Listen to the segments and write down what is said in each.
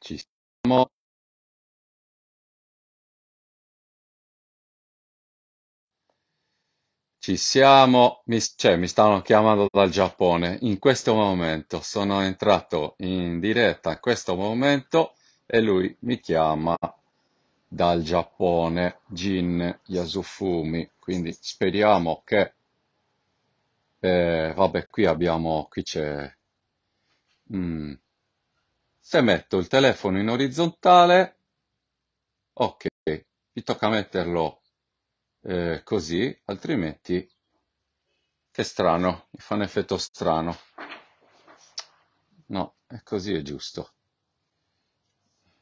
ci stiamo Ci siamo, mi, cioè, mi stanno chiamando dal Giappone in questo momento. Sono entrato in diretta in questo momento e lui mi chiama dal Giappone, Jin Yasufumi. Quindi speriamo che. Eh, vabbè, qui abbiamo. Qui c'è. Mm, se metto il telefono in orizzontale, ok, mi tocca metterlo eh, così, altrimenti, che strano, mi fa un effetto strano. No, è così è giusto.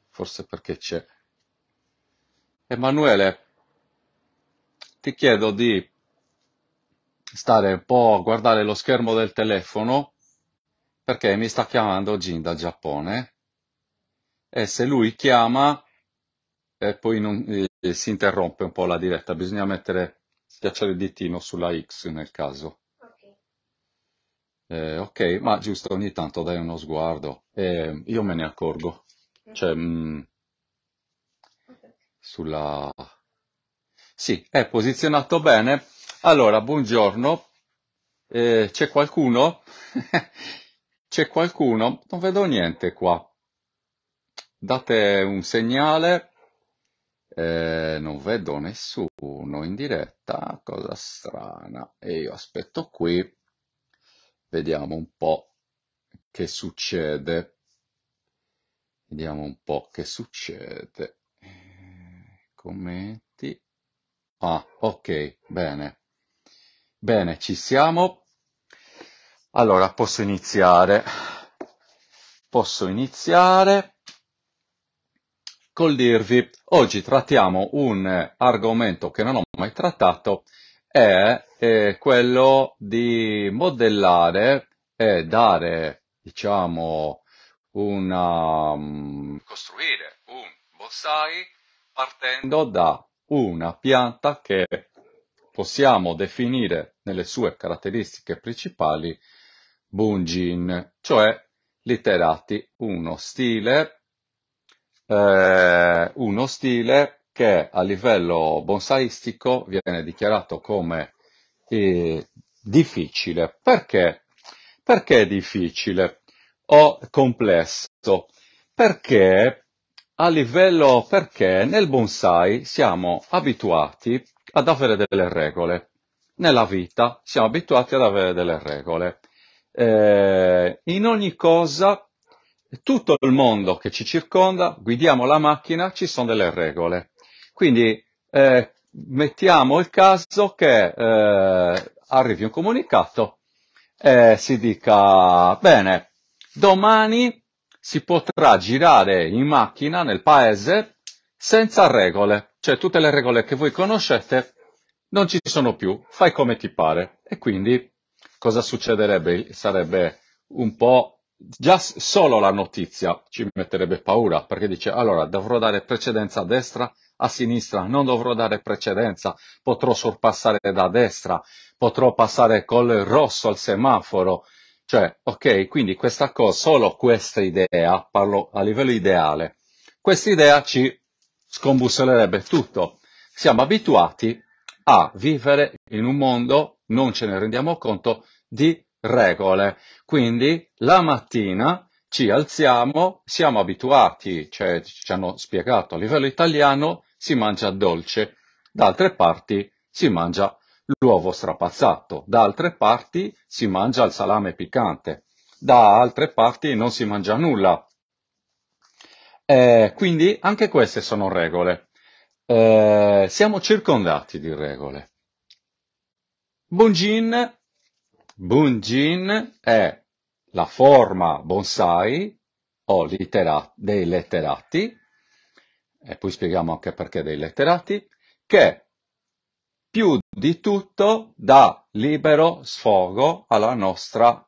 Forse perché c'è. Emanuele, ti chiedo di stare un po' a guardare lo schermo del telefono perché mi sta chiamando Gin da Giappone e se lui chiama e poi non, e si interrompe un po' la diretta, bisogna mettere, schiacciare il ditino sulla X nel caso. Okay. Eh, ok, ma giusto, ogni tanto dai uno sguardo. Eh, io me ne accorgo. Cioè, mh, mm, sulla... Sì, è posizionato bene. Allora, buongiorno. Eh, c'è qualcuno? c'è qualcuno? Non vedo niente qua date un segnale. Eh, non vedo nessuno in diretta, cosa strana. E io aspetto qui, vediamo un po' che succede. Vediamo un po' che succede. Commenti. Ah, ok, bene. Bene, ci siamo. Allora, posso iniziare. Posso iniziare col dirvi oggi trattiamo un eh, argomento che non ho mai trattato, è eh, quello di modellare e dare, diciamo, una, mm, costruire un bonsai partendo da una pianta che possiamo definire nelle sue caratteristiche principali bungin, cioè literati uno stile eh, uno stile che a livello bonsaistico viene dichiarato come eh, difficile. Perché? Perché è difficile o complesso? Perché a livello, perché nel bonsai siamo abituati ad avere delle regole. Nella vita siamo abituati ad avere delle regole. Eh, in ogni cosa tutto il mondo che ci circonda, guidiamo la macchina, ci sono delle regole. Quindi eh, mettiamo il caso che eh, arrivi un comunicato e si dica, bene, domani si potrà girare in macchina nel paese senza regole, cioè tutte le regole che voi conoscete non ci sono più, fai come ti pare. E quindi cosa succederebbe? Sarebbe un po' già solo la notizia ci metterebbe paura, perché dice allora dovrò dare precedenza a destra, a sinistra, non dovrò dare precedenza, potrò sorpassare da destra, potrò passare col rosso al semaforo. Cioè, ok, quindi questa cosa, solo questa idea, parlo a livello ideale, questa idea ci scombussolerebbe tutto. Siamo abituati a vivere in un mondo, non ce ne rendiamo conto, di regole. Quindi la mattina ci alziamo, siamo abituati, cioè ci hanno spiegato a livello italiano, si mangia dolce, da altre parti si mangia l'uovo strapazzato, da altre parti si mangia il salame piccante, da altre parti non si mangia nulla. Eh, quindi anche queste sono regole. Eh, siamo circondati di regole. Bongin Bunjin è la forma bonsai o litera- dei letterati, e poi spieghiamo anche perché dei letterati, che più di tutto dà libero sfogo alla nostra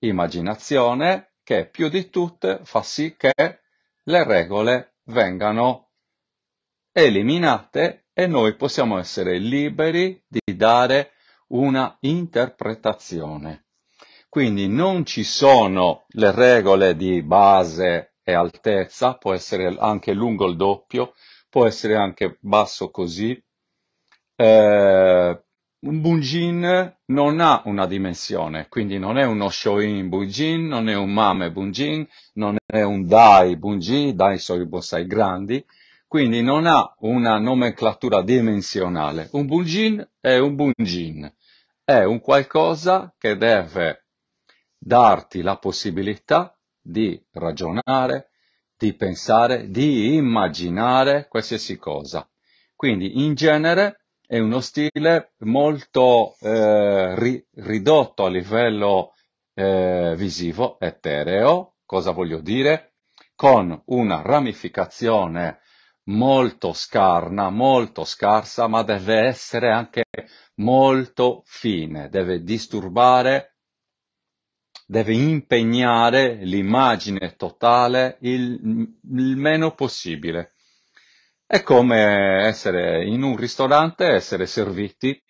immaginazione, che più di tutto fa sì che le regole vengano eliminate e noi possiamo essere liberi di dare una interpretazione. Quindi non ci sono le regole di base e altezza, può essere anche lungo il doppio, può essere anche basso così. Eh, un bungin non ha una dimensione, quindi non è uno shoin bungin, non è un mame bungin, non è un dai bungin, dai sono i bossai grandi, quindi non ha una nomenclatura dimensionale. Un bungin è un bungin, è un qualcosa che deve darti la possibilità di ragionare, di pensare, di immaginare qualsiasi cosa. Quindi in genere è uno stile molto eh, ri, ridotto a livello eh, visivo, etereo, cosa voglio dire? Con una ramificazione molto scarna, molto scarsa, ma deve essere anche molto fine, deve disturbare, deve impegnare l'immagine totale il, il meno possibile. È come essere in un ristorante, essere serviti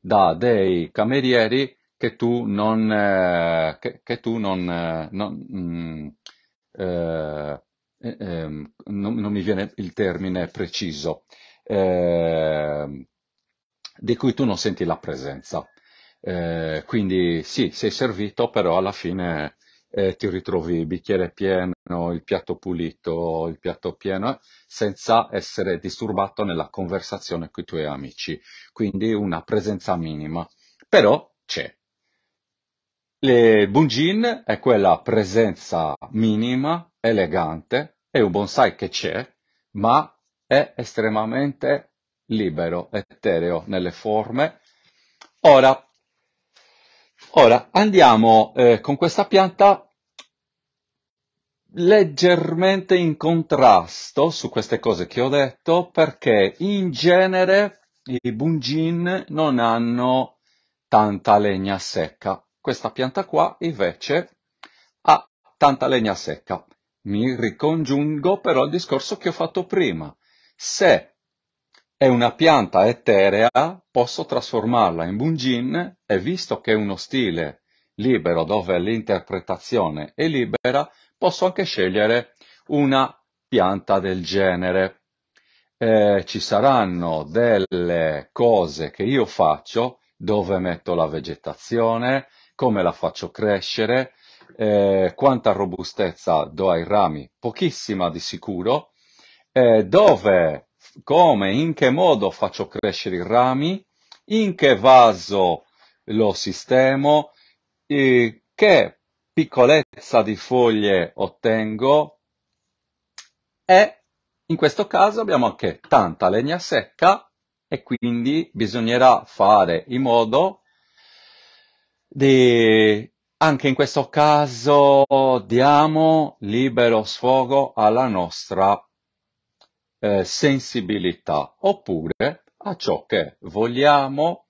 da dei camerieri che tu non, eh, che, che tu non, eh, non mm, eh, eh, ehm, non, non, mi viene il termine preciso, eh, di cui tu non senti la presenza. Eh, quindi sì, sei servito, però alla fine eh, ti ritrovi il bicchiere pieno, il piatto pulito, il piatto pieno, senza essere disturbato nella conversazione con i tuoi amici. Quindi una presenza minima, però c'è. Le bungin è quella presenza minima, elegante, è un bonsai che c'è, ma è estremamente libero, etereo nelle forme. Ora, ora andiamo eh, con questa pianta leggermente in contrasto su queste cose che ho detto perché in genere i bungin non hanno tanta legna secca questa pianta qua invece ha tanta legna secca. Mi ricongiungo però al discorso che ho fatto prima. Se è una pianta eterea, posso trasformarla in bungin e visto che è uno stile libero dove l'interpretazione è libera, posso anche scegliere una pianta del genere. Eh, ci saranno delle cose che io faccio dove metto la vegetazione, come la faccio crescere, eh, quanta robustezza do ai rami, pochissima di sicuro, eh, dove, come, in che modo faccio crescere i rami, in che vaso lo sistemo, eh, che piccolezza di foglie ottengo e in questo caso abbiamo anche tanta legna secca e quindi bisognerà fare in modo di, anche in questo caso diamo libero sfogo alla nostra eh, sensibilità oppure a ciò che vogliamo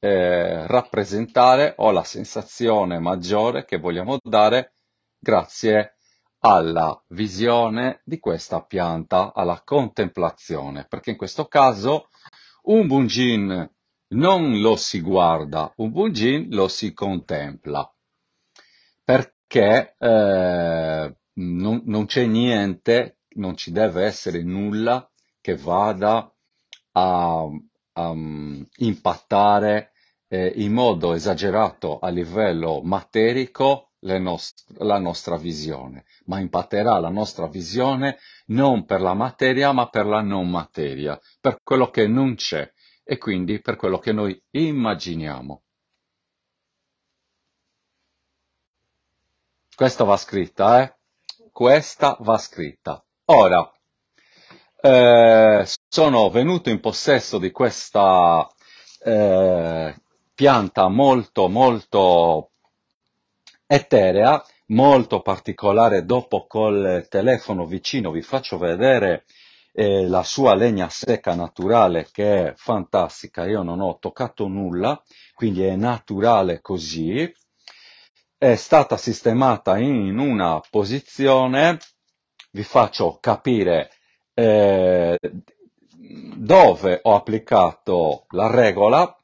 eh, rappresentare o la sensazione maggiore che vogliamo dare grazie alla visione di questa pianta, alla contemplazione, perché in questo caso un bungin non lo si guarda, un bugin lo si contempla, perché eh, non, non c'è niente, non ci deve essere nulla che vada a, a mm, impattare eh, in modo esagerato a livello materico nost- la nostra visione, ma impatterà la nostra visione non per la materia ma per la non materia, per quello che non c'è e quindi per quello che noi immaginiamo. Questa va scritta, eh? Questa va scritta. Ora, eh, sono venuto in possesso di questa eh, pianta molto, molto eterea, molto particolare. Dopo col telefono vicino vi faccio vedere eh, la sua legna secca naturale che è fantastica, io non ho toccato nulla, quindi è naturale così, è stata sistemata in una posizione, vi faccio capire eh, dove ho applicato la regola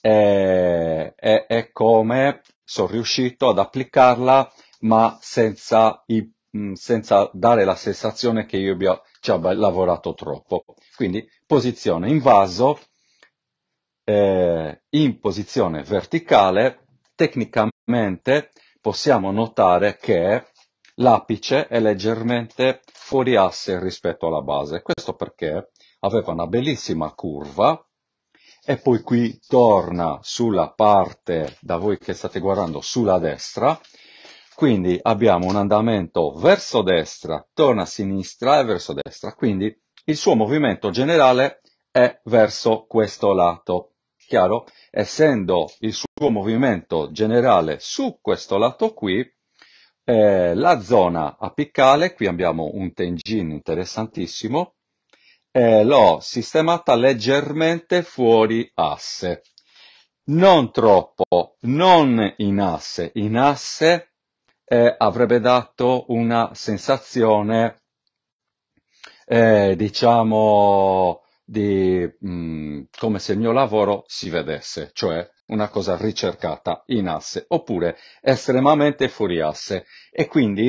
e, e, e come sono riuscito ad applicarla ma senza, i, mm, senza, dare la sensazione che io abbia ci abbia lavorato troppo. Quindi posizione invaso, eh, in posizione verticale, tecnicamente possiamo notare che l'apice è leggermente fuori asse rispetto alla base. Questo perché aveva una bellissima curva e poi qui torna sulla parte da voi che state guardando sulla destra quindi abbiamo un andamento verso destra, torna a sinistra e verso destra. Quindi il suo movimento generale è verso questo lato. Chiaro? Essendo il suo movimento generale su questo lato qui, eh, la zona apicale, qui abbiamo un tengin interessantissimo, eh, l'ho sistemata leggermente fuori asse. Non troppo, non in asse. In asse eh, avrebbe dato una sensazione, eh, diciamo, di, mh, mm, come se il mio lavoro si vedesse, cioè una cosa ricercata in asse, oppure estremamente fuori asse. E quindi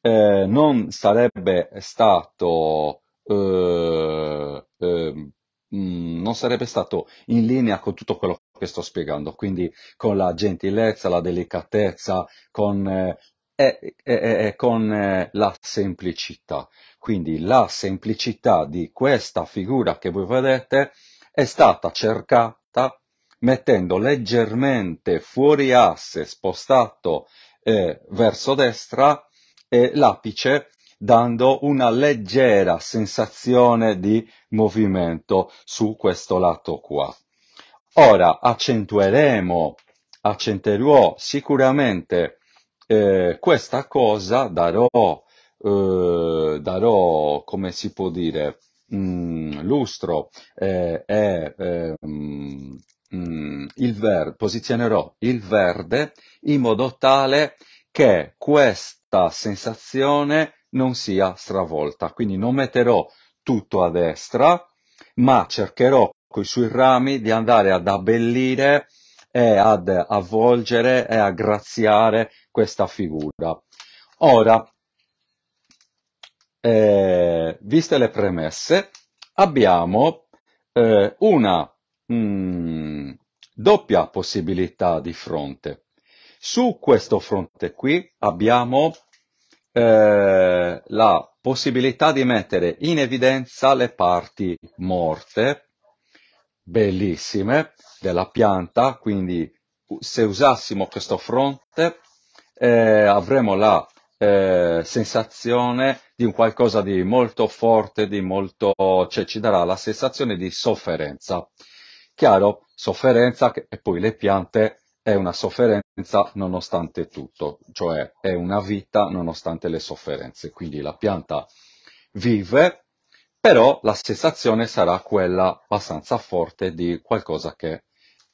eh, non sarebbe stato eh, eh, mm, non sarebbe stato in linea con tutto quello che sto spiegando, quindi con la gentilezza, la delicatezza, con eh, è, è, è con eh, la semplicità. Quindi la semplicità di questa figura che voi vedete è stata cercata mettendo leggermente fuori asse, spostato eh, verso destra, eh, l'apice dando una leggera sensazione di movimento su questo lato qua. Ora accentueremo, accentuerò sicuramente eh, questa cosa darò, eh, darò, come si può dire, mh, mm, lustro e eh, ehm, mm, il verde, posizionerò il verde in modo tale che questa sensazione non sia stravolta. Quindi non metterò tutto a destra, ma cercherò con i suoi rami di andare ad abbellire e ad avvolgere e aggraziare questa figura. Ora, eh, viste le premesse, abbiamo eh, una mh, mm, doppia possibilità di fronte. Su questo fronte qui abbiamo eh, la possibilità di mettere in evidenza le parti morte, bellissime, della pianta, quindi se usassimo questo fronte eh, avremo la eh, sensazione di un qualcosa di molto forte, di molto, cioè ci darà la sensazione di sofferenza. Chiaro, sofferenza che, e poi le piante è una sofferenza nonostante tutto, cioè è una vita nonostante le sofferenze. Quindi la pianta vive, però la sensazione sarà quella abbastanza forte di qualcosa che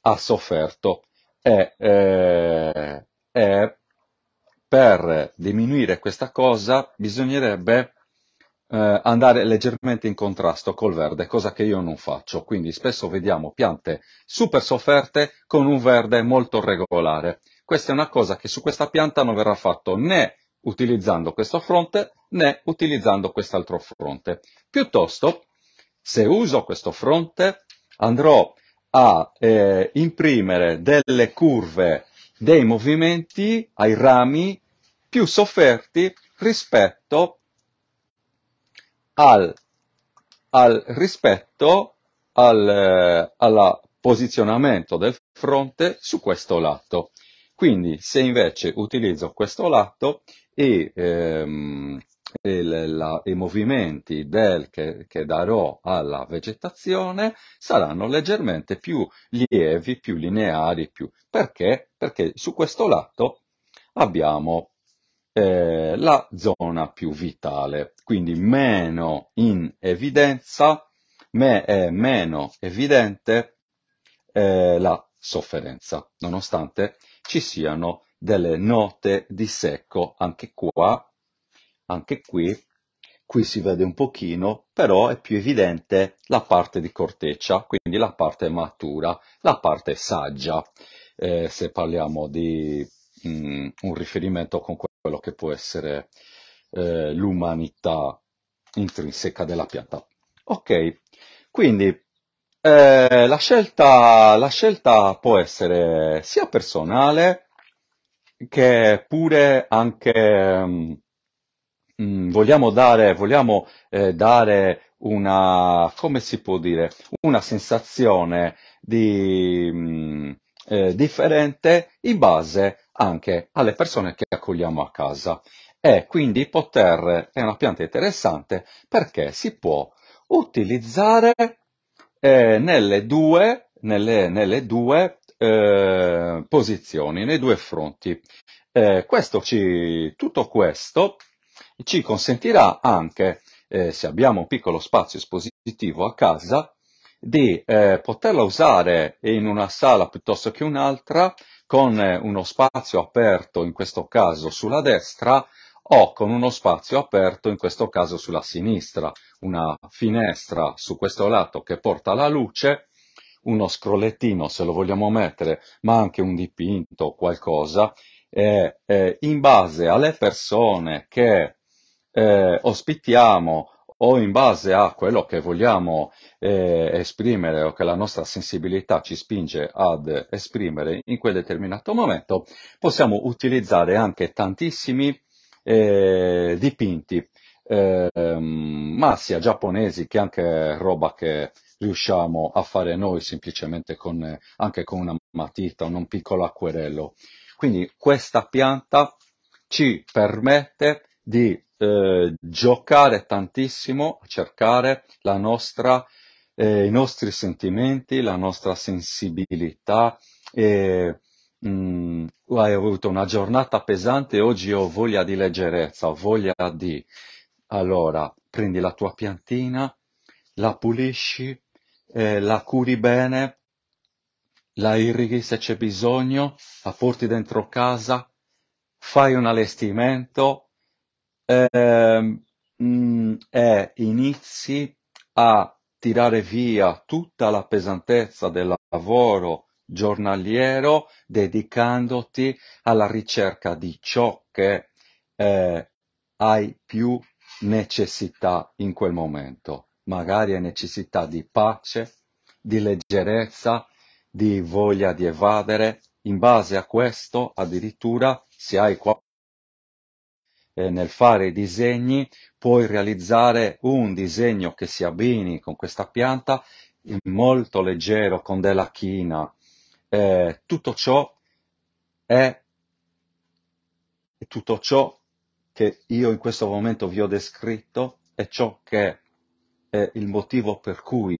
ha sofferto e, eh, per diminuire questa cosa bisognerebbe eh, andare leggermente in contrasto col verde, cosa che io non faccio. Quindi spesso vediamo piante super sofferte con un verde molto regolare. Questa è una cosa che su questa pianta non verrà fatto né utilizzando questo fronte né utilizzando quest'altro fronte. Piuttosto, se uso questo fronte, andrò a eh, imprimere delle curve dei movimenti ai rami più sofferti rispetto al, al rispetto al eh, alla posizionamento del fronte su questo lato. Quindi se invece utilizzo questo lato e, ehm, il, la, i movimenti del, che, che, darò alla vegetazione saranno leggermente più lievi, più lineari, più. Perché? Perché su questo lato abbiamo eh, la zona più vitale, quindi meno in evidenza, me è eh, meno evidente eh, la sofferenza, nonostante ci siano delle note di secco anche qua, anche qui, qui si vede un pochino, però è più evidente la parte di corteccia, quindi la parte matura, la parte saggia. Eh, se parliamo di mh, mm, un riferimento con quello che può essere eh, l'umanità intrinseca della pianta. Ok, quindi eh, la, scelta, la, scelta, può essere sia personale che pure anche mh, mm, mm, vogliamo dare, vogliamo, eh, dare una, come si può dire, una sensazione di, mh, eh, differente in base a anche alle persone che accogliamo a casa e quindi poter è una pianta interessante perché si può utilizzare eh, nelle due, nelle, nelle due eh, posizioni, nei due fronti. Eh, questo ci, tutto questo ci consentirà anche, eh, se abbiamo un piccolo spazio espositivo a casa, di eh, poterla usare in una sala piuttosto che un'altra, con eh, uno spazio aperto in questo caso sulla destra o con uno spazio aperto in questo caso sulla sinistra, una finestra su questo lato che porta la luce, uno scrollettino se lo vogliamo mettere, ma anche un dipinto o qualcosa, e, eh, in base alle persone che eh, ospitiamo o in base a quello che vogliamo eh, esprimere o che la nostra sensibilità ci spinge ad esprimere in quel determinato momento, possiamo utilizzare anche tantissimi eh, dipinti, eh, ma sia giapponesi che anche roba che riusciamo a fare noi semplicemente con, anche con una matita, o un piccolo acquerello. Quindi questa pianta ci permette di eh, giocare tantissimo, a cercare la nostra, eh, i nostri sentimenti, la nostra sensibilità. E, mh, mm, hai avuto una giornata pesante, oggi ho voglia di leggerezza, ho voglia di... Allora, prendi la tua piantina, la pulisci, eh, la curi bene, la irrighi se c'è bisogno, la porti dentro casa, fai un allestimento, e ehm, mm, inizi a tirare via tutta la pesantezza del lavoro giornaliero dedicandoti alla ricerca di ciò che eh, hai più necessità in quel momento. Magari hai necessità di pace, di leggerezza, di voglia di evadere. In base a questo, addirittura, se hai eh, nel fare i disegni puoi realizzare un disegno che si abbini con questa pianta molto leggero, con della china. Eh, tutto ciò è tutto ciò che io in questo momento vi ho descritto è ciò che è il motivo per cui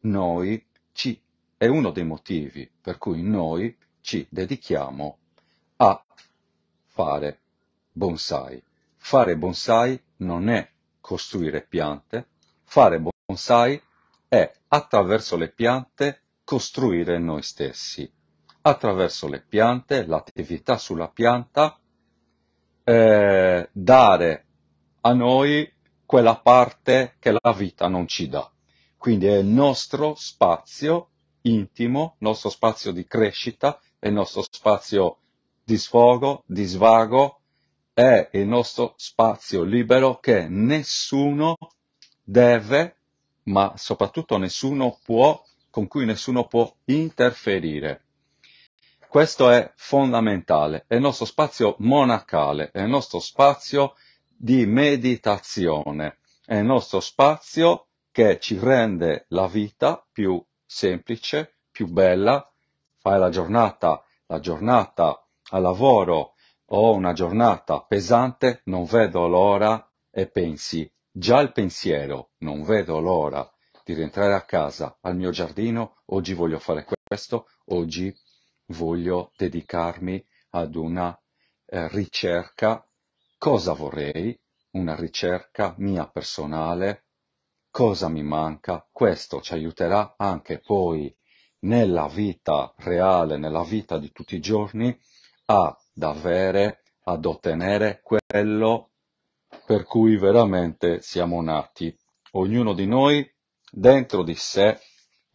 noi ci, è uno dei motivi per cui noi ci dedichiamo a fare bonsai. Fare bonsai non è costruire piante, fare bonsai è attraverso le piante costruire noi stessi. Attraverso le piante, l'attività sulla pianta, eh, dare a noi quella parte che la vita non ci dà. Quindi è il nostro spazio intimo, il nostro spazio di crescita, è il nostro spazio di sfogo, di svago, è il nostro spazio libero che nessuno deve, ma soprattutto nessuno può, con cui nessuno può interferire. Questo è fondamentale, è il nostro spazio monacale, è il nostro spazio di meditazione, è il nostro spazio che ci rende la vita più semplice, più bella, fai la giornata, la giornata al lavoro, ho una giornata pesante, non vedo l'ora e pensi, già il pensiero, non vedo l'ora di rientrare a casa, al mio giardino, oggi voglio fare questo, oggi voglio dedicarmi ad una eh, ricerca, cosa vorrei, una ricerca mia personale, cosa mi manca, questo ci aiuterà anche poi nella vita reale, nella vita di tutti i giorni, ad avere, ad ottenere quello per cui veramente siamo nati. Ognuno di noi dentro di sé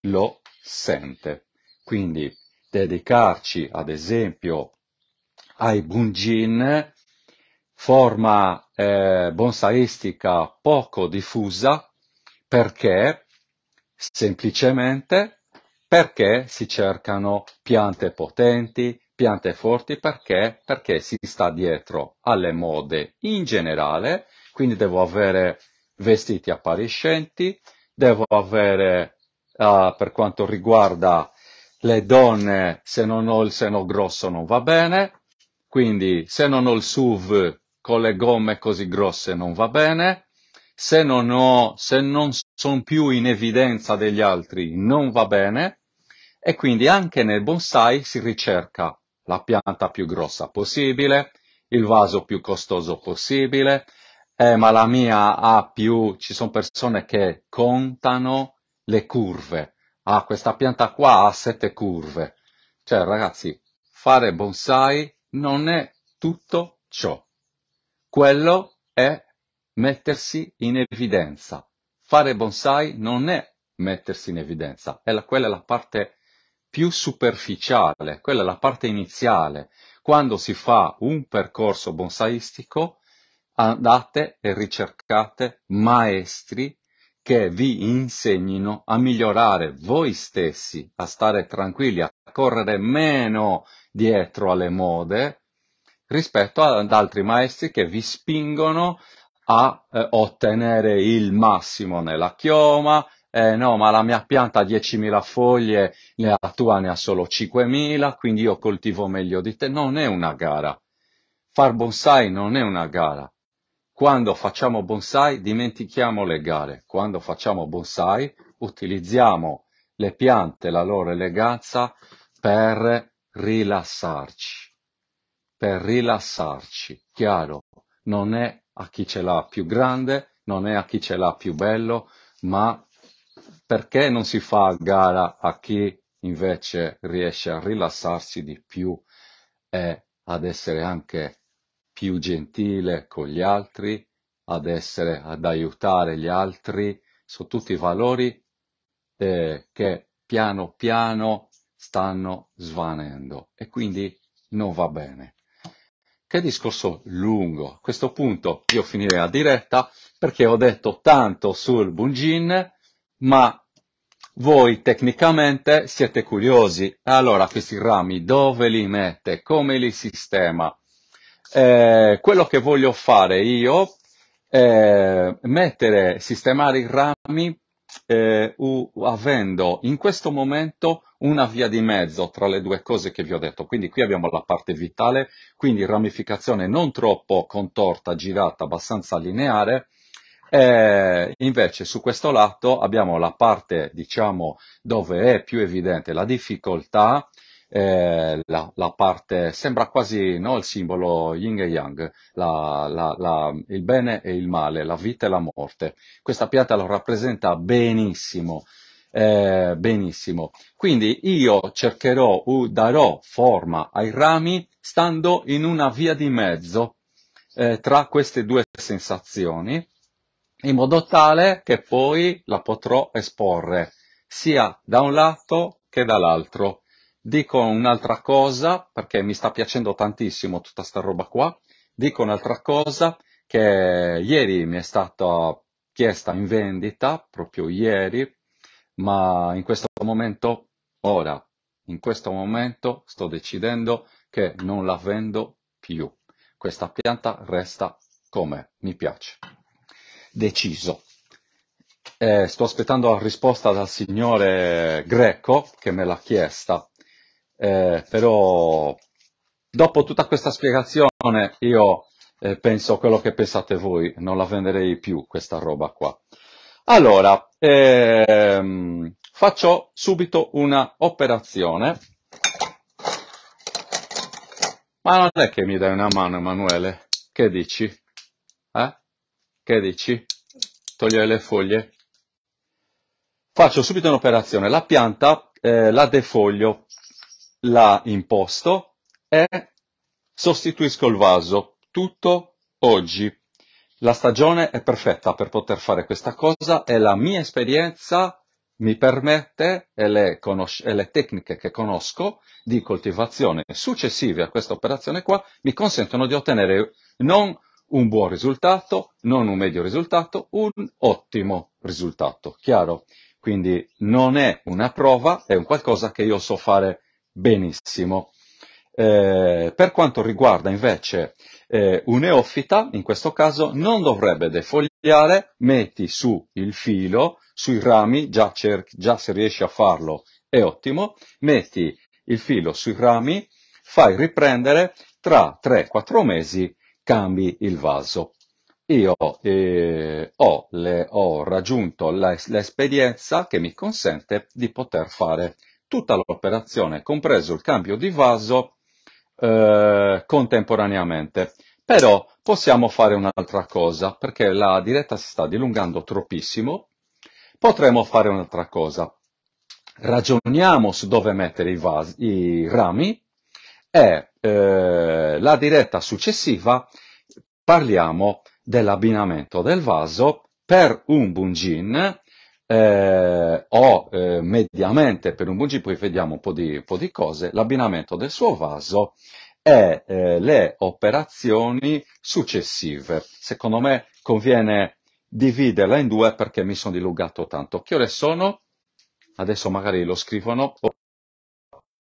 lo sente. Quindi dedicarci, ad esempio, ai bunjin, forma eh, bonsaistica poco diffusa, perché semplicemente perché si cercano piante potenti, piante forti perché? Perché si sta dietro alle mode in generale, quindi devo avere vestiti appariscenti, devo avere, uh, per quanto riguarda le donne, se non ho il seno grosso non va bene, quindi se non ho il SUV con le gomme così grosse non va bene, se non, se non sono più in evidenza degli altri non va bene, e quindi anche nel bonsai si ricerca la pianta più grossa possibile, il vaso più costoso possibile, eh, ma la mia ha più, ci sono persone che contano le curve. Ah, questa pianta qua ha sette curve. Cioè, ragazzi, fare bonsai non è tutto ciò. Quello è mettersi in evidenza. Fare bonsai non è mettersi in evidenza, è la, quella è la parte più superficiale, quella è la parte iniziale. Quando si fa un percorso bonsaistico, andate e ricercate maestri che vi insegnino a migliorare voi stessi, a stare tranquilli, a correre meno dietro alle mode rispetto ad altri maestri che vi spingono a eh, ottenere il massimo nella chioma, eh, no, ma la mia pianta ha 10.000 foglie, la tua ne ha solo 5.000, quindi io coltivo meglio di te. Non è una gara. Far bonsai non è una gara. Quando facciamo bonsai dimentichiamo le gare. Quando facciamo bonsai utilizziamo le piante, la loro eleganza per rilassarci. Per rilassarci, chiaro, non è a chi ce l'ha più grande, non è a chi ce l'ha più bello, ma perché non si fa gara a chi invece riesce a rilassarsi di più e ad essere anche più gentile con gli altri, ad essere, ad aiutare gli altri, sono tutti valori eh, che piano piano stanno svanendo e quindi non va bene. Che discorso lungo. A questo punto io finirei la diretta perché ho detto tanto sul Bungin ma voi tecnicamente siete curiosi. Allora, questi rami dove li mette? Come li sistema? Eh, quello che voglio fare io è mettere, sistemare i rami eh, u, avendo in questo momento una via di mezzo tra le due cose che vi ho detto. Quindi qui abbiamo la parte vitale, quindi ramificazione non troppo contorta, girata, abbastanza lineare, e eh, invece su questo lato abbiamo la parte, diciamo, dove è più evidente la difficoltà, eh, la, la, parte, sembra quasi no, il simbolo yin e yang, la, la, il bene e il male, la vita e la morte. Questa pianta lo rappresenta benissimo. Eh, benissimo, quindi io cercherò o darò forma ai rami stando in una via di mezzo eh, tra queste due sensazioni in modo tale che poi la potrò esporre sia da un lato che dall'altro. Dico un'altra cosa perché mi sta piacendo tantissimo tutta sta roba qua. Dico un'altra cosa che ieri mi è stata chiesta in vendita, proprio ieri, ma in questo momento, ora, in questo momento sto decidendo che non la vendo più. Questa pianta resta come mi piace deciso. Eh, sto aspettando la risposta dal signore greco che me l'ha chiesta, eh, però dopo tutta questa spiegazione io eh, penso quello che pensate voi, non la venderei più questa roba qua. Allora, ehm, faccio subito una operazione. Ma non è che mi dai una mano, Emanuele? Che dici? Eh? Che dici? Togliere le foglie? Faccio subito un'operazione. La pianta eh, la defoglio, la imposto e sostituisco il vaso. Tutto oggi. La stagione è perfetta per poter fare questa cosa e la mia esperienza mi permette, e le, e le tecniche che conosco di coltivazione successive a questa operazione qua, mi consentono di ottenere non un buon risultato, non un medio risultato, un ottimo risultato, chiaro? Quindi non è una prova, è un qualcosa che io so fare benissimo. Eh, per quanto riguarda invece eh, un neofita, in questo caso non dovrebbe defogliare, metti su il filo, sui rami, già, cer- già se riesci a farlo è ottimo, metti il filo sui rami, fai riprendere tra 3-4 mesi cambi il vaso. Io eh, ho, le, ho, raggiunto l'esperienza che mi consente di poter fare tutta l'operazione, compreso il cambio di vaso, eh, contemporaneamente. Però possiamo fare un'altra cosa, perché la diretta si sta dilungando troppissimo. Potremmo fare un'altra cosa. Ragioniamo su dove mettere i, vasi, i rami e eh, la diretta successiva parliamo dell'abbinamento del vaso per un bungin eh, o eh, mediamente per un bungin, poi vediamo un po' di, un po di cose, l'abbinamento del suo vaso e eh, le operazioni successive. Secondo me conviene dividerla in due perché mi sono dilungato tanto. Che ore sono? Adesso magari lo scrivono.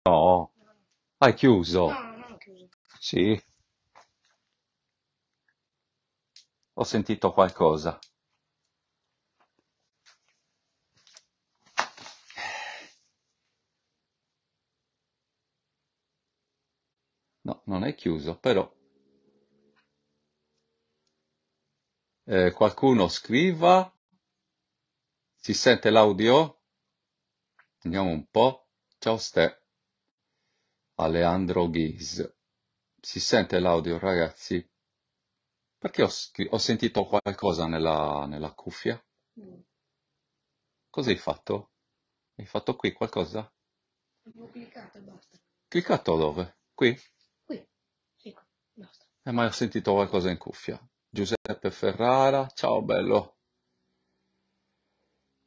Oh, Ah, chiuso. chiuso. Sì. Ho sentito qualcosa. No, non è chiuso, però. Eh, qualcuno scriva. Si sente l'audio? Andiamo un po'. Ciao Ste. Aleandro Ghis. Si sente l'audio, ragazzi? Perché ho, ho sentito qualcosa nella, nella cuffia? Mm. Cosa hai fatto? Hai fatto qui qualcosa? Ho cliccato e basta. Cliccato dove? Qui? Qui, sì, basta. Eh, ma ho sentito qualcosa in cuffia. Giuseppe Ferrara, ciao bello.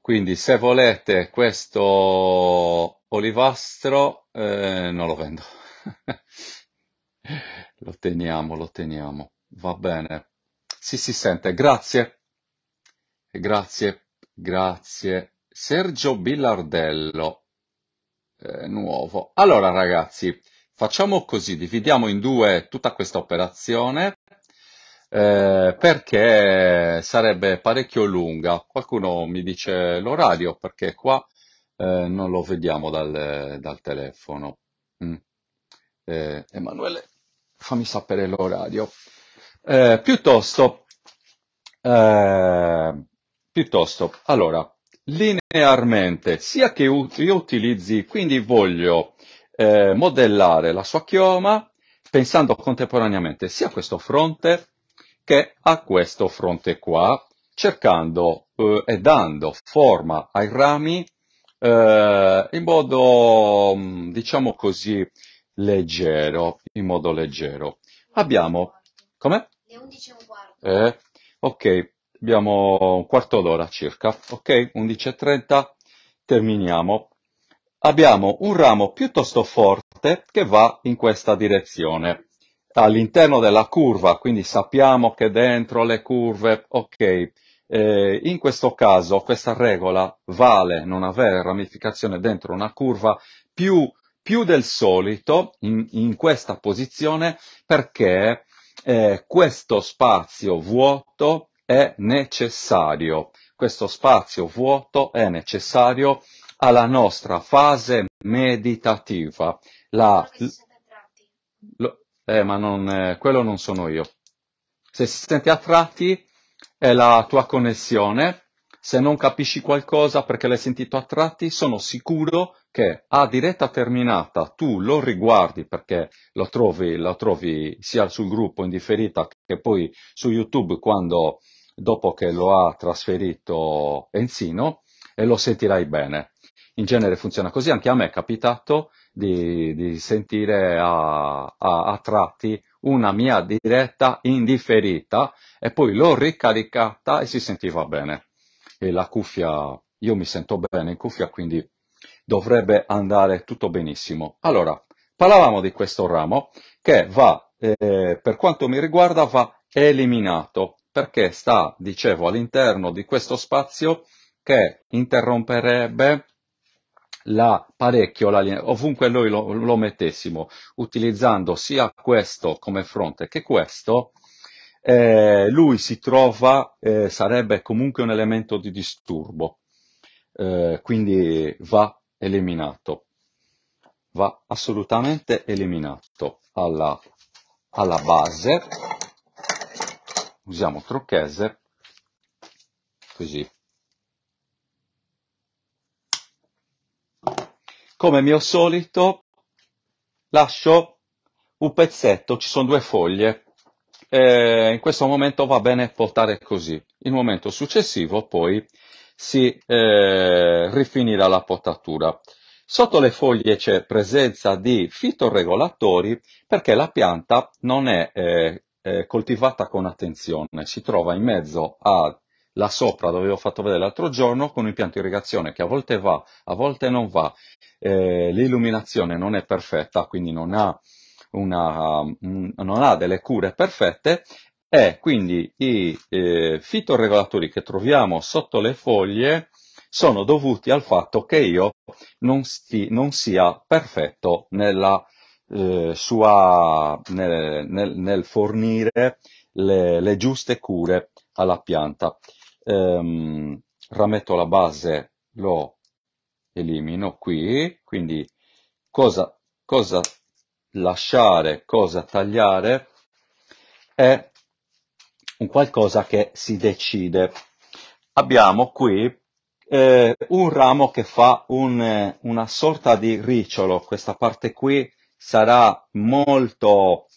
Quindi se volete questo olivastro eh, non lo vendo. lo teniamo, lo teniamo. Va bene. Sì, si sente. Grazie. Grazie, grazie. Sergio Billardello. Eh, nuovo. Allora, ragazzi, facciamo così. Dividiamo in due tutta questa operazione. Eh, perché sarebbe parecchio lunga. Qualcuno mi dice l'orario perché qua eh, non lo vediamo dal, dal telefono. Mm. Eh, Emanuele, fammi sapere l'orario. Eh, piuttosto, eh, piuttosto, allora, linearmente, sia che io utilizzi, quindi voglio eh, modellare la sua chioma pensando contemporaneamente sia a questo fronte che a questo fronte qua, cercando eh, e dando forma ai rami eh, in modo, mm, diciamo così, leggero, in modo leggero. Abbiamo, come? Le 11 e un quarto. Eh, ok, abbiamo un quarto d'ora circa, ok? 11.30, terminiamo. Abbiamo un ramo piuttosto forte che va in questa direzione, all'interno della curva, quindi sappiamo che dentro le curve, ok, eh, in questo caso questa regola vale non avere ramificazione dentro una curva più, più del solito in, in, questa posizione perché eh, questo spazio vuoto è necessario. Questo spazio vuoto è necessario alla nostra fase meditativa. La, lo, eh, ma non, eh, quello non sono io. Se si sente attratti, è la tua connessione. Se non capisci qualcosa perché l'hai sentito a tratti, sono sicuro che a diretta terminata tu lo riguardi perché lo trovi, lo trovi sia sul gruppo in differita che poi su YouTube quando, dopo che lo ha trasferito Enzino e lo sentirai bene. In genere funziona così, anche a me è capitato di, di sentire a, a, a, tratti una mia diretta indifferita e poi l'ho ricaricata e si sentiva bene. E la cuffia, io mi sento bene in cuffia, quindi dovrebbe andare tutto benissimo. Allora, parlavamo di questo ramo che va, eh, per quanto mi riguarda, va eliminato perché sta, dicevo, all'interno di questo spazio che interromperebbe l'apparecchio, ovunque noi lo, lo, mettessimo, utilizzando sia questo come fronte che questo, eh, lui si trova, eh, sarebbe comunque un elemento di disturbo, eh, quindi va eliminato, va assolutamente eliminato alla, alla base, usiamo Trocchese, così come mio solito lascio un pezzetto, ci sono due foglie, eh, in questo momento va bene portare così. Il momento successivo poi si eh, rifinirà la potatura. Sotto le foglie c'è presenza di fitoregolatori perché la pianta non è eh, eh, coltivata con attenzione, si trova in mezzo a là sopra dove ho fatto vedere l'altro giorno con un impianto di irrigazione che a volte va, a volte non va, eh, l'illuminazione non è perfetta, quindi non ha, una, mm, non ha delle cure perfette e quindi i eh, fitoregolatori che troviamo sotto le foglie sono dovuti al fatto che io non, sti, non sia perfetto nella, eh, sua, nel, nel, nel fornire le, le giuste cure alla pianta ehm, rametto la base lo elimino qui, quindi cosa, cosa lasciare, cosa tagliare è un qualcosa che si decide. Abbiamo qui eh, un ramo che fa un, una sorta di ricciolo, questa parte qui sarà molto,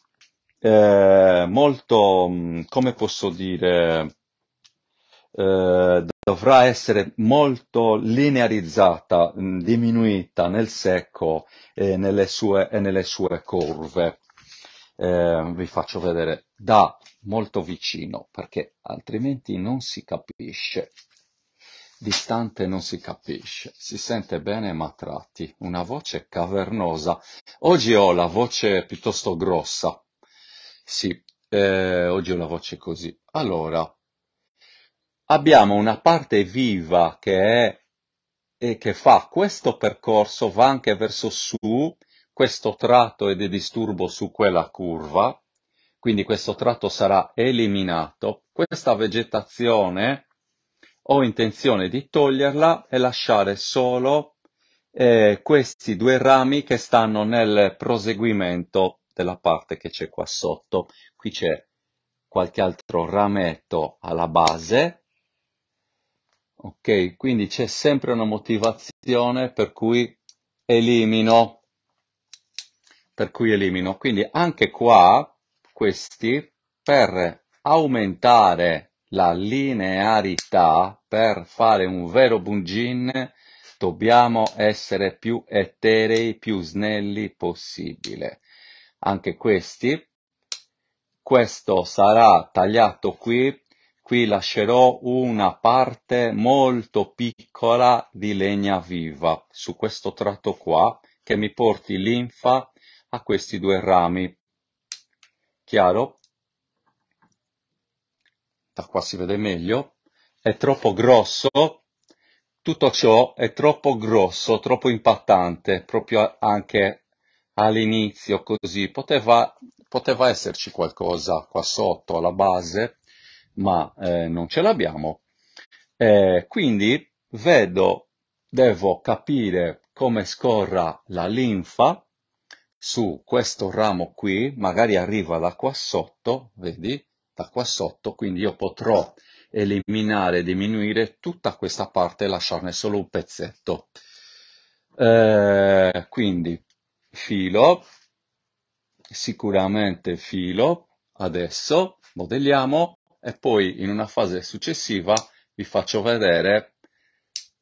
eh, molto, mm, come posso dire, eh, dovrà essere molto linearizzata, mh, mm, diminuita nel secco e nelle sue, e nelle sue curve. Eh, vi faccio vedere da molto vicino perché altrimenti non si capisce. Distante non si capisce, si sente bene ma tratti, una voce cavernosa. Oggi ho la voce piuttosto grossa, sì, eh, oggi ho la voce così. Allora, abbiamo una parte viva che è e che fa questo percorso, va anche verso su, questo tratto è di disturbo su quella curva, quindi questo tratto sarà eliminato. Questa vegetazione ho intenzione di toglierla e lasciare solo eh, questi due rami che stanno nel proseguimento della parte che c'è qua sotto. Qui c'è qualche altro rametto alla base Ok, quindi c'è sempre una motivazione per cui elimino. Per cui elimino. Quindi anche qua, questi, per aumentare la linearità, per fare un vero bungin, dobbiamo essere più eterei, più snelli possibile. Anche questi, questo sarà tagliato qui Qui lascerò una parte molto piccola di legna viva su questo tratto qua che mi porti linfa a questi due rami. Chiaro? Da qua si vede meglio. È troppo grosso. Tutto ciò è troppo grosso, troppo impattante, proprio anche all'inizio così. Poteva, poteva esserci qualcosa qua sotto alla base ma eh, non ce l'abbiamo. Eh, quindi vedo, devo capire come scorra la linfa su questo ramo qui, magari arriva da qua sotto, vedi, da qua sotto, quindi io potrò eliminare, diminuire tutta questa parte e lasciarne solo un pezzetto. Eh, quindi filo, sicuramente filo, adesso modelliamo, e poi in una fase successiva vi faccio vedere,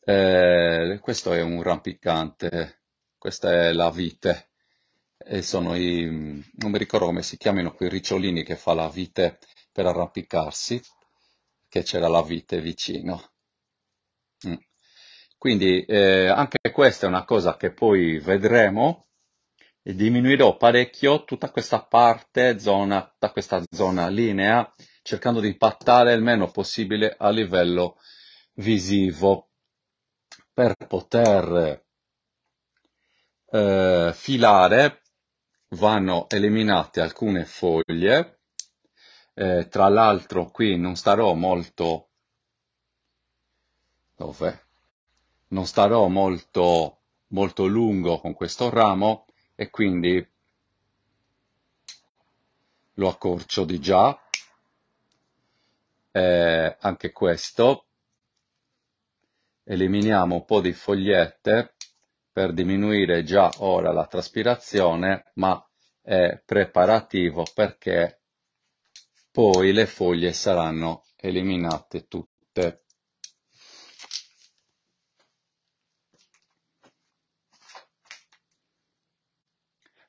eh, questo è un rampicante, questa è la vite, e sono i, non mi ricordo come si chiamino quei ricciolini che fa la vite per arrampicarsi, che c'era la vite vicino. Mm. Quindi eh, anche questa è una cosa che poi vedremo, e diminuirò parecchio tutta questa parte, zona, tutta questa zona linea, cercando di impattare il meno possibile a livello visivo per poter eh, filare vanno eliminate alcune foglie eh, tra l'altro qui non starò molto dove non starò molto molto lungo con questo ramo e quindi lo accorcio di già eh, anche questo, eliminiamo un po' di fogliette per diminuire già ora la traspirazione, ma è preparativo perché poi le foglie saranno eliminate tutte.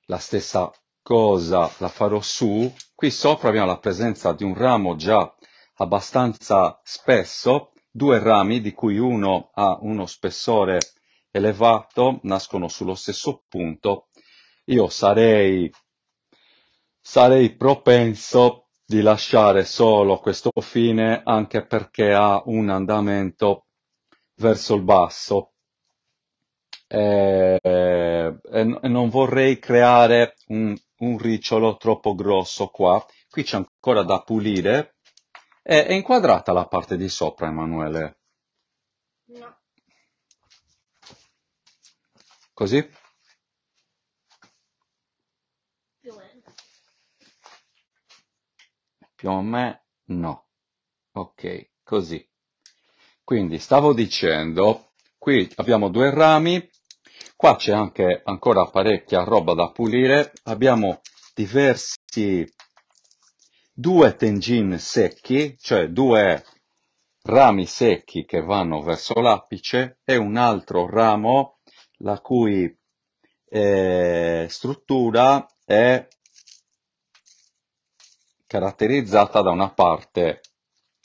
La stessa cosa la farò su, qui sopra abbiamo la presenza di un ramo già abbastanza spesso due rami di cui uno ha uno spessore elevato nascono sullo stesso punto, io sarei, sarei propenso di lasciare solo questo fine anche perché ha un andamento verso il basso. E, eh, e, eh, e non vorrei creare un, un ricciolo troppo grosso qua. Qui c'è ancora da pulire è, è inquadrata la parte di sopra, Emanuele? No. Così? Più o meno. Più o meno no. Ok, così. Quindi stavo dicendo, qui abbiamo due rami, qua c'è anche ancora parecchia roba da pulire, abbiamo diversi due tengin secchi, cioè due rami secchi che vanno verso l'apice e un altro ramo la cui eh, struttura è caratterizzata da una parte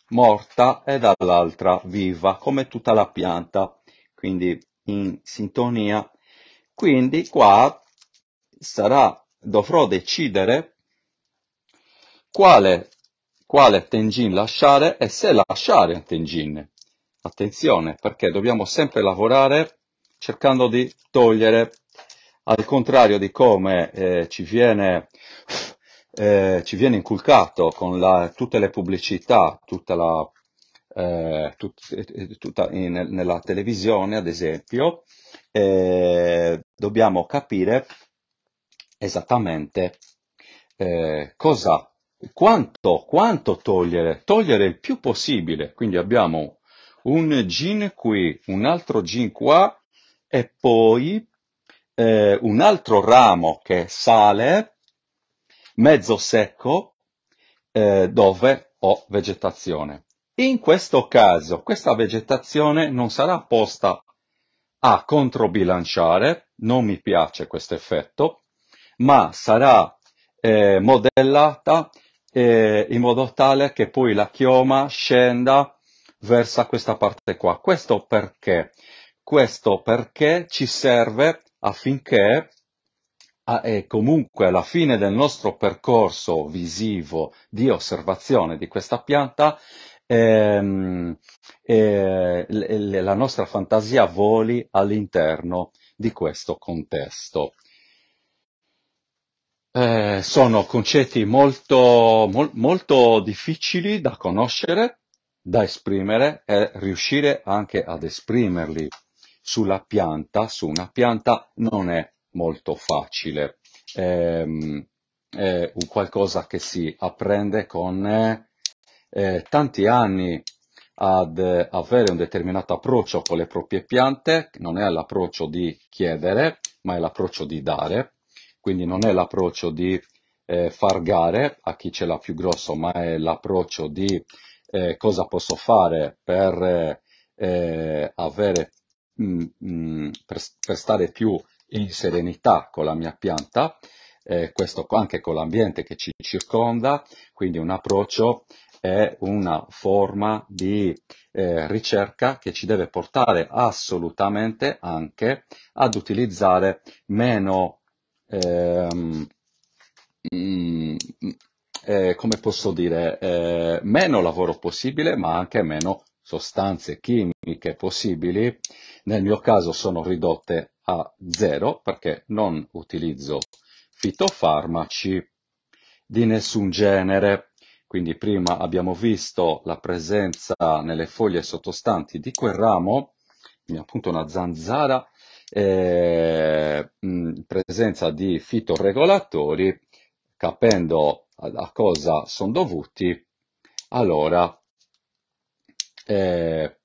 morta e dall'altra viva, come tutta la pianta, quindi in sintonia. Quindi qua sarà, dovrò decidere quale, quale Tenjin lasciare e se lasciare Tenjin. Attenzione, perché dobbiamo sempre lavorare cercando di togliere, al contrario di come eh, ci, viene, eh, ci, viene, inculcato con la, tutte le pubblicità, tutta la, eh, tut, eh, tutta in, nella televisione, ad esempio, eh, dobbiamo capire esattamente eh, cosa quanto, quanto togliere? Togliere il più possibile. Quindi abbiamo un gin qui, un altro gin qua e poi eh, un altro ramo che sale mezzo secco eh, dove ho vegetazione. In questo caso questa vegetazione non sarà posta a controbilanciare, non mi piace questo effetto, ma sarà eh, modellata eh, in modo tale che poi la chioma scenda verso questa parte qua. Questo perché? Questo perché ci serve affinché e ah, comunque alla fine del nostro percorso visivo di osservazione di questa pianta, ehm, eh, la nostra fantasia voli all'interno di questo contesto. Eh, sono concetti molto, mol, molto difficili da conoscere, da esprimere e riuscire anche ad esprimerli sulla pianta, su una pianta non è molto facile. È, ehm, è un qualcosa che si apprende con eh, tanti anni ad avere un determinato approccio con le proprie piante, non è l'approccio di chiedere, ma è l'approccio di dare quindi non è l'approccio di eh, far gare a chi ce l'ha più grosso, ma è l'approccio di eh, cosa posso fare per, eh, avere, mh, mm, mh, mm, per, per stare più in serenità con la mia pianta, eh, questo anche con l'ambiente che ci circonda, quindi un approccio è una forma di eh, ricerca che ci deve portare assolutamente anche ad utilizzare meno ehm, mm, mm, eh, come posso dire, eh, meno lavoro possibile, ma anche meno sostanze chimiche possibili. Nel mio caso sono ridotte a zero perché non utilizzo fitofarmaci di nessun genere. Quindi prima abbiamo visto la presenza nelle foglie sottostanti di quel ramo, quindi appunto una zanzara eh, presenza di fitoregolatori, capendo a, cosa sono dovuti, allora eh,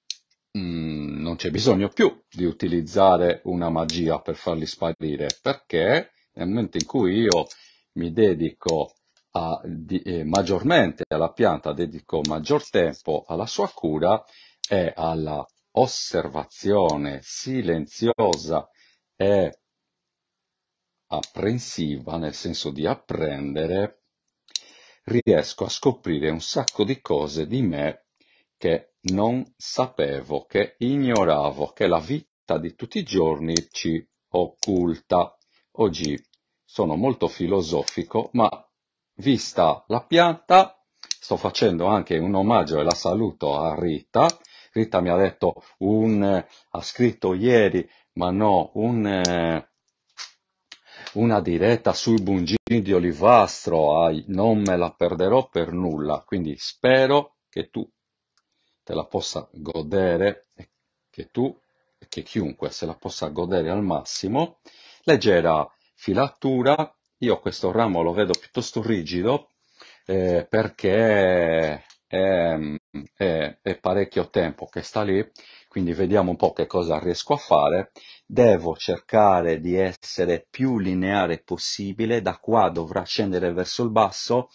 mh, non c'è bisogno più di utilizzare una magia per farli sparire, perché nel momento in cui io mi dedico a, di, eh, maggiormente alla pianta, dedico maggior tempo alla sua cura e alla osservazione silenziosa e apprensiva, nel senso di apprendere, riesco a scoprire un sacco di cose di me che non sapevo, che ignoravo, che la vita di tutti i giorni ci occulta. Oggi sono molto filosofico, ma vista la pianta, sto facendo anche un omaggio e la saluto a Rita, Rita mi ha detto un, ha scritto ieri, ma no, un, una diretta sui bungini di olivastro, ai, non me la perderò per nulla, quindi spero che tu te la possa godere, che tu e che chiunque se la possa godere al massimo. Leggera filatura, io questo ramo lo vedo piuttosto rigido eh, perché è, Mm, è, è parecchio tempo che sta lì, quindi vediamo un po' che cosa riesco a fare. Devo cercare di essere più lineare possibile, da qua dovrà scendere verso il basso,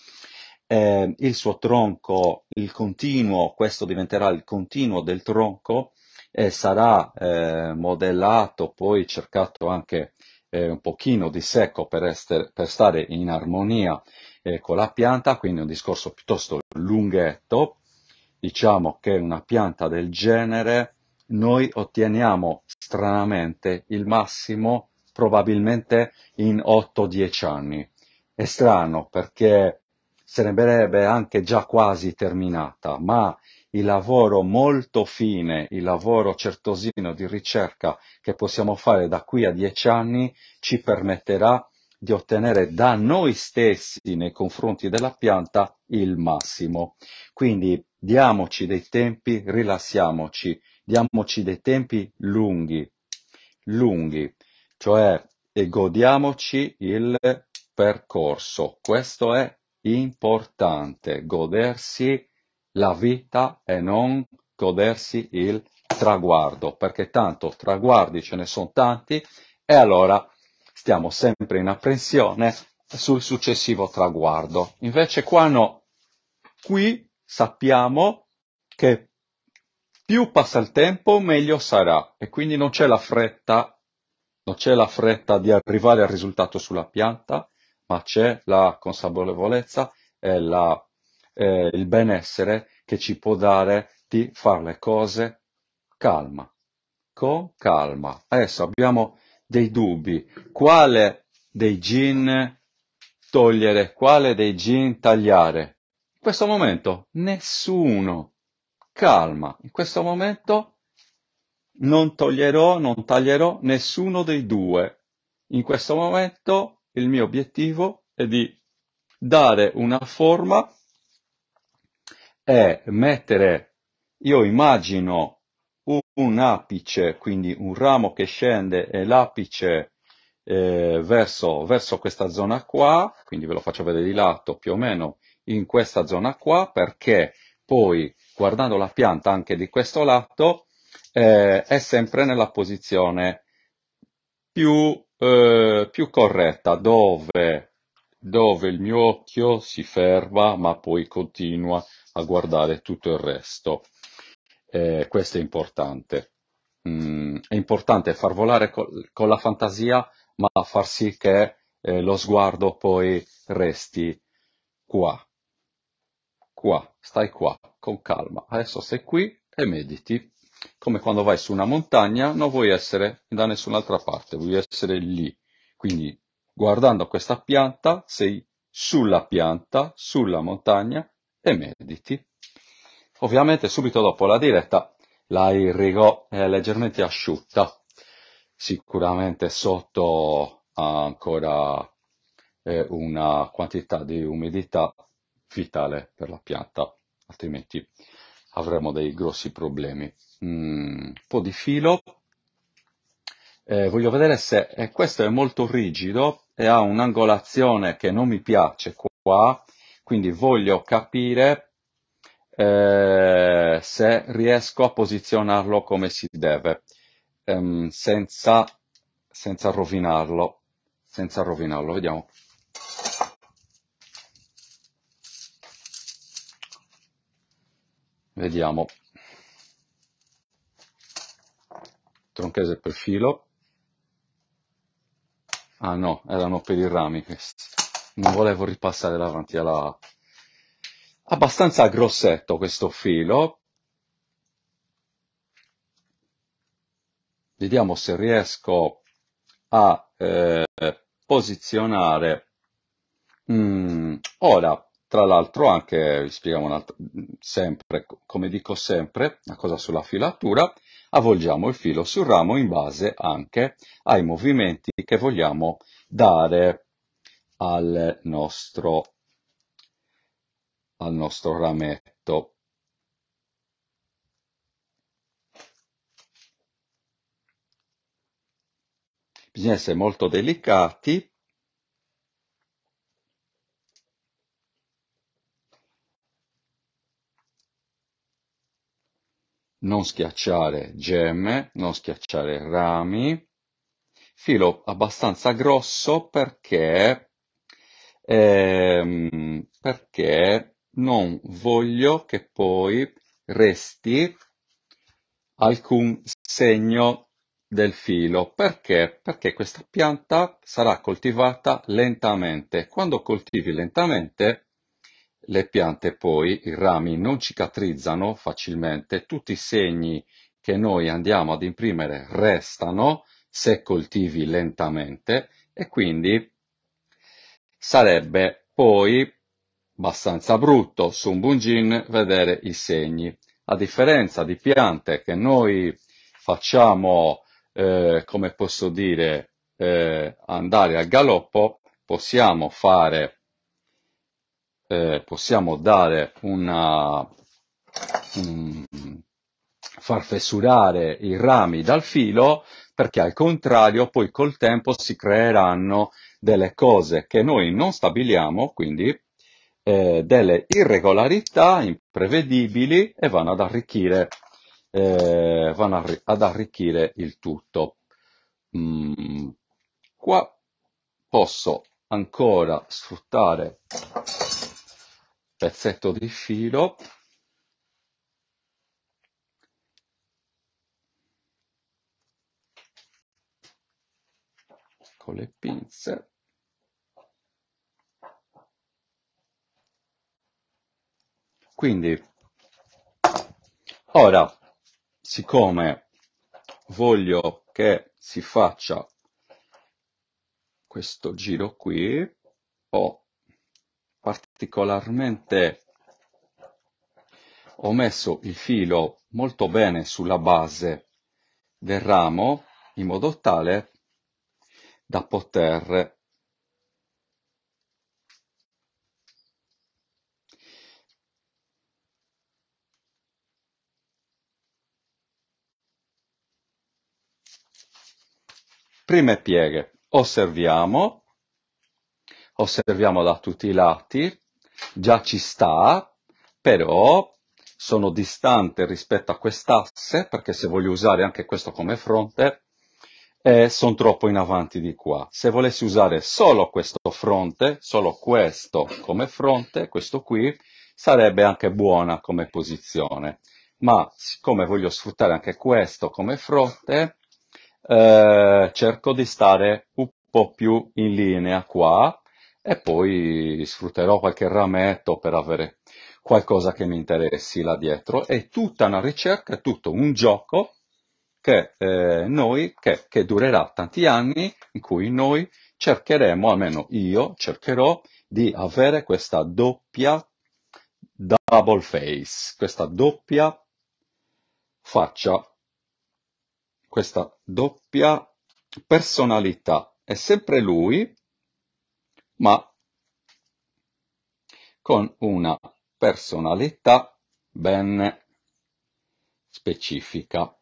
eh, il suo tronco, il continuo, questo diventerà il continuo del tronco, e sarà eh, modellato, poi cercato anche eh, un pochino di secco per, ester, per stare in armonia eh, con la pianta, quindi un discorso piuttosto lunghetto, diciamo che una pianta del genere noi otteniamo stranamente il massimo probabilmente in 8-10 anni. È strano perché sarebbe anche già quasi terminata, ma il lavoro molto fine, il lavoro certosino di ricerca che possiamo fare da qui a 10 anni ci permetterà di ottenere da noi stessi nei confronti della pianta il massimo. Quindi Diamoci dei tempi, rilassiamoci, diamoci dei tempi lunghi, lunghi, cioè godiamoci il percorso. Questo è importante, godersi la vita e non godersi il traguardo, perché tanto traguardi ce ne sono tanti e allora stiamo sempre in apprensione sul successivo traguardo. Invece qua no, qui sappiamo che più passa il tempo meglio sarà e quindi non c'è la fretta, non c'è la fretta di arrivare al risultato sulla pianta, ma c'è la consapevolezza e la, eh, il benessere che ci può dare di fare le cose calma, con calma. Adesso abbiamo dei dubbi, quale dei gin togliere, quale dei gin tagliare? questo momento nessuno. Calma, in questo momento non toglierò, non taglierò nessuno dei due. In questo momento il mio obiettivo è di dare una forma e mettere, io immagino un apice, quindi un ramo che scende e l'apice eh, verso, verso questa zona qua, quindi ve lo faccio vedere di lato più o meno in questa zona qua perché poi guardando la pianta anche di questo lato eh, è sempre nella posizione più, eh, più corretta dove, dove il mio occhio si ferma ma poi continua a guardare tutto il resto. Eh, questo è importante. Mm, è importante far volare col, con la fantasia, ma far sì che eh, lo sguardo poi resti qua qua, stai qua, con calma. Adesso sei qui e mediti. Come quando vai su una montagna, non vuoi essere da nessun'altra parte, vuoi essere lì. Quindi, guardando questa pianta, sei sulla pianta, sulla montagna e mediti. Ovviamente subito dopo la diretta la irrigo eh, leggermente asciutta, sicuramente sotto ancora eh, una quantità di umidità vitale per la pianta, altrimenti avremo dei grossi problemi. Mm, un po' di filo, eh, voglio vedere se eh, questo è molto rigido e ha un'angolazione che non mi piace qua, quindi voglio capire eh, se riesco a posizionarlo come si deve, ehm, senza, senza rovinarlo, senza rovinarlo, vediamo Vediamo. Tronchese per filo. Ah no, erano per i rami questi. Non volevo ripassare davanti alla... Abbastanza grossetto questo filo. Vediamo se riesco a eh, posizionare. Mm, ora, tra l'altro anche, vi spieghiamo un'altra, sempre, come dico sempre, una cosa sulla filatura, avvolgiamo il filo sul ramo in base anche ai movimenti che vogliamo dare al nostro, al nostro rametto. Bisogna essere molto delicati non schiacciare gemme, non schiacciare rami, filo abbastanza grosso perché, ehm, perché non voglio che poi resti alcun segno del filo. Perché? Perché questa pianta sarà coltivata lentamente. Quando coltivi lentamente le piante poi, i rami, non cicatrizzano facilmente, tutti i segni che noi andiamo ad imprimere restano se coltivi lentamente e quindi sarebbe poi abbastanza brutto su un bungin vedere i segni. A differenza di piante che noi facciamo, eh, come posso dire, eh, andare al galoppo, possiamo fare eh, possiamo dare una, un, far fessurare i rami dal filo perché al contrario poi col tempo si creeranno delle cose che noi non stabiliamo, quindi eh, delle irregolarità imprevedibili e vanno ad arricchire, eh, vanno ad arricchire il tutto. Mm, qua posso ancora sfruttare pezzetto di filo con le pinze quindi ora siccome voglio che si faccia questo giro qui ho particolarmente ho messo il filo molto bene sulla base del ramo in modo tale da poter prime pieghe osserviamo osserviamo da tutti i lati già ci sta, però sono distante rispetto a quest'asse, perché se voglio usare anche questo come fronte, eh, sono troppo in avanti di qua. Se volessi usare solo questo fronte, solo questo come fronte, questo qui, sarebbe anche buona come posizione. Ma siccome voglio sfruttare anche questo come fronte, eh, cerco di stare un po' più in linea qua, e poi sfrutterò qualche rametto per avere qualcosa che mi interessi là dietro. È tutta una ricerca, è tutto un gioco che, eh, noi, che, che durerà tanti anni, in cui noi cercheremo, almeno io cercherò, di avere questa doppia double face, questa doppia faccia, questa doppia personalità. È sempre lui ma con una personalità ben specifica.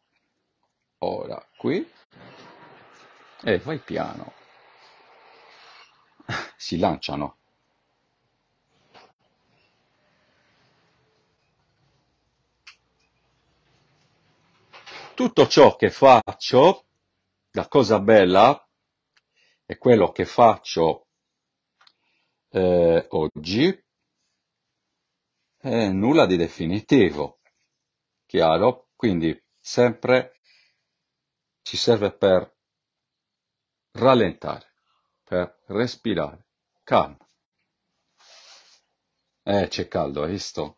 Ora qui e vai piano. Si lanciano. Tutto ciò che faccio, la cosa bella è quello che faccio eh, oggi eh, nulla di definitivo, chiaro? Quindi sempre ci serve per rallentare, per respirare, calma. Eh, c'è caldo, hai visto?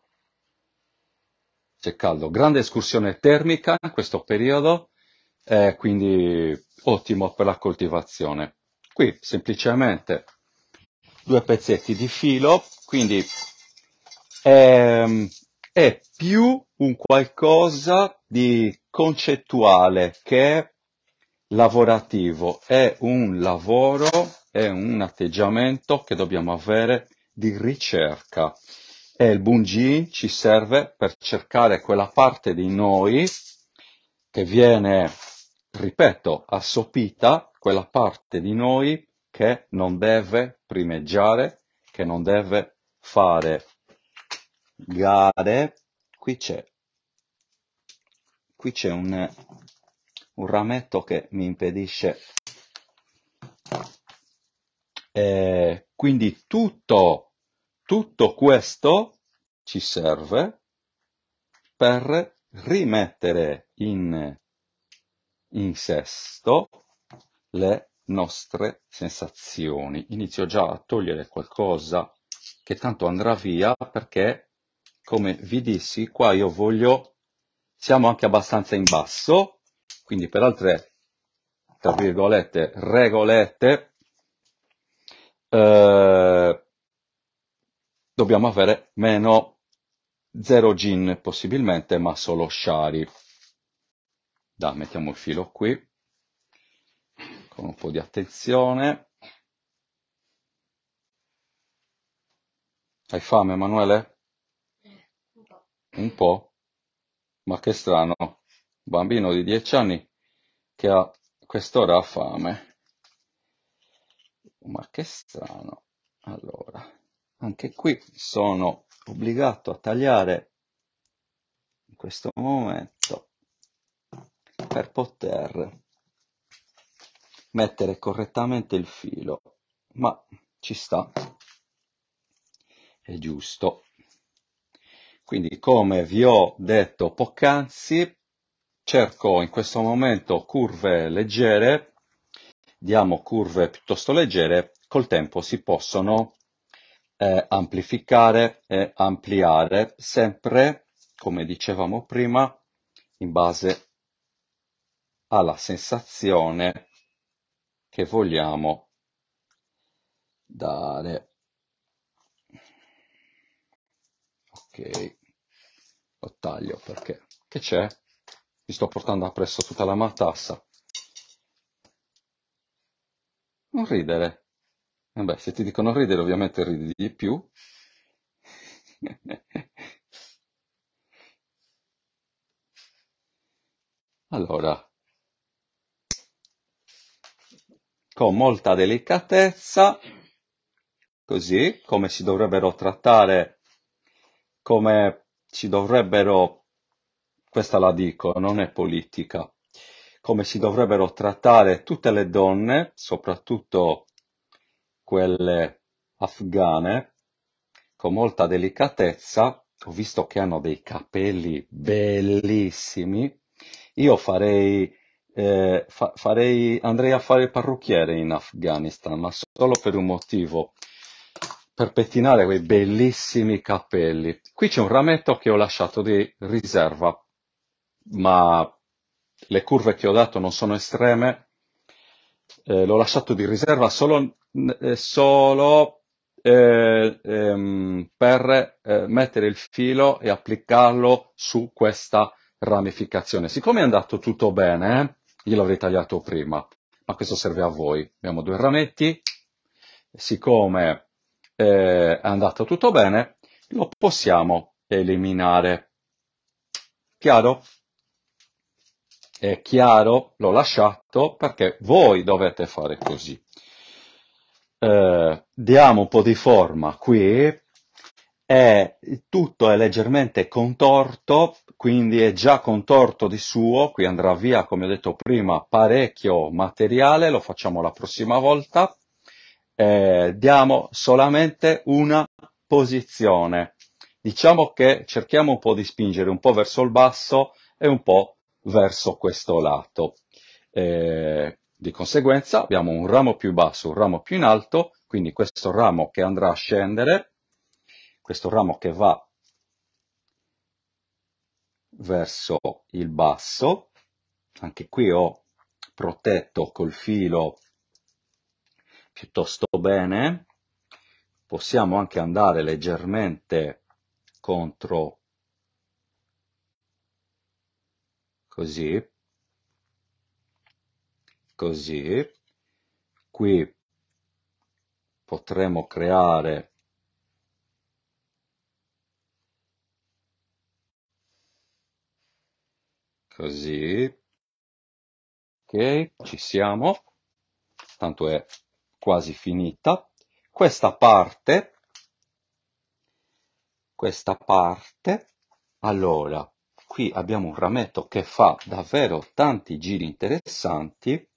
C'è caldo. Grande escursione termica in questo periodo, eh, quindi ottimo per la coltivazione. Qui semplicemente due pezzetti di filo, quindi è, ehm, è più un qualcosa di concettuale che lavorativo, è un lavoro, è un atteggiamento che dobbiamo avere di ricerca. E il Bunji ci serve per cercare quella parte di noi che viene, ripeto, assopita, quella parte di noi che non deve primeggiare, che non deve fare gare. Qui c'è, qui c'è un, un rametto che mi impedisce. E eh, quindi tutto, tutto questo ci serve per rimettere in, in sesto le nostre sensazioni. Inizio già a togliere qualcosa che tanto andrà via perché, come vi dissi, qua io voglio, siamo anche abbastanza in basso, quindi per altre, tra virgolette, regolette, eh, dobbiamo avere meno zero gin possibilmente, ma solo shari. Da, mettiamo il filo qui con un po' di attenzione. Hai fame, Emanuele? Un po'. Ma che strano, un bambino di 10 anni che a quest'ora ha fame. Ma che strano. Allora, anche qui sono obbligato a tagliare in questo momento per poter mettere correttamente il filo, ma ci sta, è giusto. Quindi come vi ho detto poc'anzi, cerco in questo momento curve leggere, diamo curve piuttosto leggere, col tempo si possono eh, amplificare e ampliare sempre, come dicevamo prima, in base alla sensazione che vogliamo dare. Ok, lo taglio perché che c'è? Mi sto portando appresso tutta la matassa. Non ridere. Vabbè, se ti dicono ridere, ovviamente ridi di più. allora, con molta delicatezza, così come si dovrebbero trattare, come si dovrebbero, questa la dico, non è politica, come si dovrebbero trattare tutte le donne, soprattutto quelle afghane, con molta delicatezza, ho visto che hanno dei capelli bellissimi, io farei eh, fa- farei, andrei a fare il parrucchiere in Afghanistan, ma solo per un motivo, per pettinare quei bellissimi capelli. Qui c'è un rametto che ho lasciato di riserva, ma le curve che ho dato non sono estreme, eh, l'ho lasciato di riserva solo, eh, solo eh, ehm, per eh, mettere il filo e applicarlo su questa ramificazione. Siccome è andato tutto bene, eh, glielo avrei tagliato prima, ma questo serve a voi. Abbiamo due rametti, siccome eh, è andato tutto bene, lo possiamo eliminare. Chiaro? È chiaro, l'ho lasciato perché voi dovete fare così. Eh, diamo un po' di forma qui è, tutto è leggermente contorto, quindi è già contorto di suo, qui andrà via, come ho detto prima, parecchio materiale, lo facciamo la prossima volta, eh, diamo solamente una posizione. Diciamo che cerchiamo un po' di spingere un po' verso il basso e un po' verso questo lato. Eh, di conseguenza abbiamo un ramo più basso, un ramo più in alto, quindi questo ramo che andrà a scendere questo ramo che va verso il basso, anche qui ho protetto col filo piuttosto bene, possiamo anche andare leggermente contro così, così, qui potremo creare Così. Ok, ci siamo. Tanto è quasi finita. Questa parte, questa parte, allora, qui abbiamo un rametto che fa davvero tanti giri interessanti.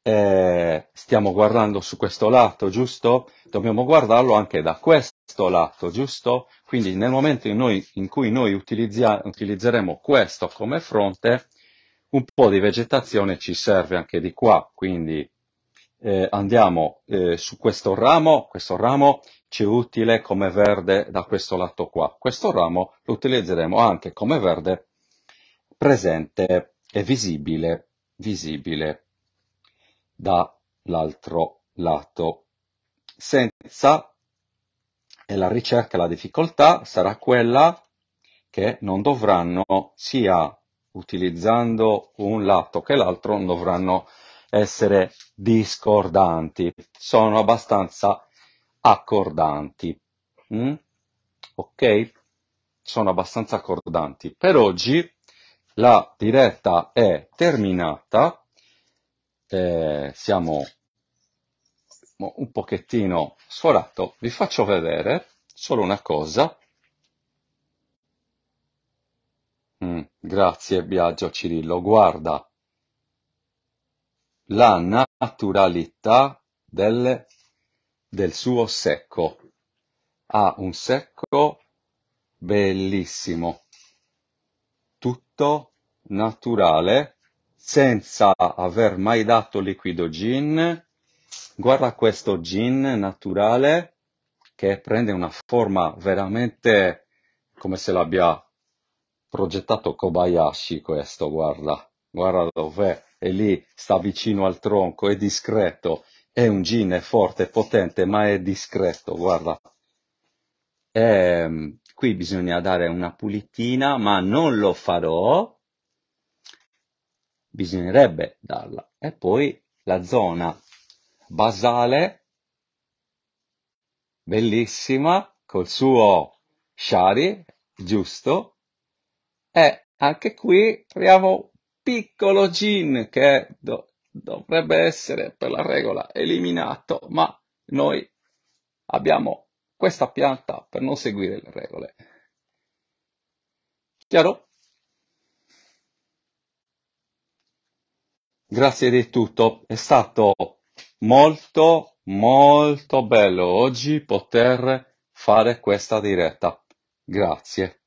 Eh, stiamo guardando su questo lato, giusto? Dobbiamo guardarlo anche da questo questo lato, giusto? Quindi nel momento in, noi, in cui noi utilizzeremo questo come fronte, un po' di vegetazione ci serve anche di qua, quindi eh, andiamo eh, su questo ramo, questo ramo ci è utile come verde da questo lato qua, questo ramo lo utilizzeremo anche come verde presente e visibile, visibile dall'altro lato, senza e la ricerca, la difficoltà sarà quella che non dovranno, sia utilizzando un lato che l'altro, non dovranno essere discordanti, sono abbastanza accordanti. Mm? Ok? Sono abbastanza accordanti. Per oggi la diretta è terminata, eh, siamo un pochettino sforato, vi faccio vedere solo una cosa. Mm, grazie Biagio Cirillo, guarda la naturalità del, del suo secco. Ha un secco bellissimo, tutto naturale, senza aver mai dato liquido gin, guarda questo gin naturale che prende una forma veramente come se l'abbia progettato Kobayashi questo, guarda, guarda dov'è, è lì, sta vicino al tronco, è discreto, è un gin, è forte, è potente, ma è discreto, guarda. E, ehm, qui bisogna dare una pulitina, ma non lo farò, bisognerebbe darla. E poi la zona basale, bellissima, col suo shari, giusto, e anche qui troviamo piccolo gin che do dovrebbe essere per la regola eliminato, ma noi abbiamo questa pianta per non seguire le regole. Chiaro? Grazie di tutto, è stato molto molto bello oggi poter fare questa diretta. Grazie.